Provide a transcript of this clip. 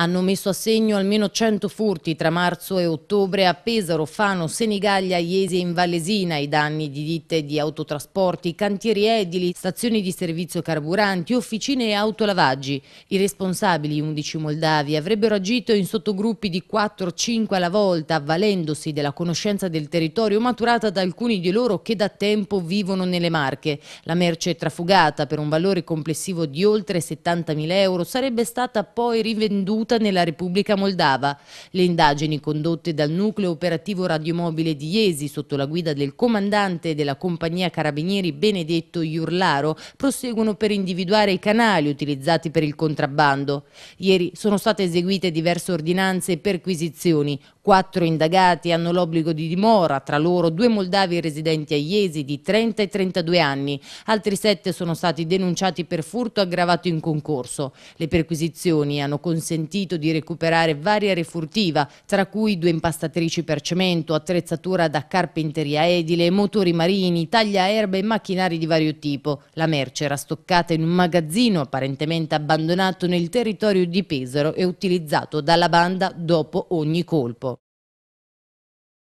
hanno messo a segno almeno 100 furti tra marzo e ottobre a Pesaro, Fano, Senigallia, Iesi e in Valesina. I danni di ditte di autotrasporti, cantieri edili, stazioni di servizio carburanti, officine e autolavaggi. I responsabili, 11 moldavi, avrebbero agito in sottogruppi di 4-5 alla volta, avvalendosi della conoscenza del territorio maturata da alcuni di loro che da tempo vivono nelle Marche. La merce trafugata per un valore complessivo di oltre 70.000 euro sarebbe stata poi rivenduta avvenuta nella Repubblica Moldava. Le indagini condotte dal nucleo operativo radiomobile di Iesi sotto la guida del comandante della compagnia carabinieri Benedetto Iurlaro proseguono per individuare i canali utilizzati per il contrabbando. Ieri sono state eseguite diverse ordinanze e perquisizioni, Quattro indagati hanno l'obbligo di dimora, tra loro due moldavi residenti a Iesi di 30 e 32 anni. Altri sette sono stati denunciati per furto aggravato in concorso. Le perquisizioni hanno consentito di recuperare varia refurtiva, tra cui due impastatrici per cemento, attrezzatura da carpenteria edile, motori marini, taglia erbe e macchinari di vario tipo. La merce era stoccata in un magazzino apparentemente abbandonato nel territorio di Pesaro e utilizzato dalla banda dopo ogni colpo.